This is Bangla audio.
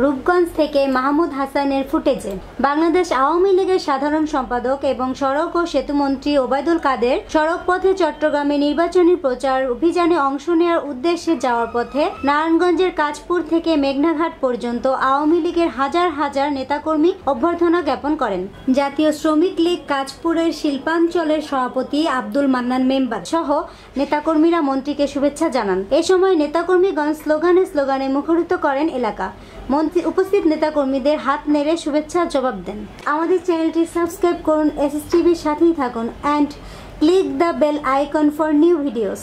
রূপগঞ্জ থেকে মাহমুদ হাসানের ফুটেজে বাংলাদেশ আওয়ামী লীগের সাধারণ সম্পাদক এবং সড়ক ও সেতুমন্ত্রী ওবায়দুল কাদের সড়ক পথে চট্টগ্রামে নির্বাচনী প্রচার অভিযানে অংশ নেওয়ার উদ্দেশ্যে যাওয়ার পথে নারায়ণগঞ্জের কাজপুর থেকে মেঘনাঘাট পর্যন্ত আওয়ামী লীগের হাজার হাজার নেতাকর্মী অভ্যর্থনা জ্ঞাপন করেন জাতীয় শ্রমিক লীগ কাজপুরের শিল্পাঞ্চলের সভাপতি আব্দুল মান্নান মেম্বার সহ নেতাকর্মীরা মন্ত্রীকে শুভেচ্ছা জানান এ সময় নেতাকর্মীগণ স্লোগানে স্লোগানে মুখরিত করেন এলাকা মন্ত্রী উপস্থিত নেতাকর্মীদের হাত নেড়ে শুভেচ্ছার জবাব দেন আমাদের চ্যানেলটি সাবস্ক্রাইব করুন এস টিভির সাথেই থাকুন and click the bell icon for new videos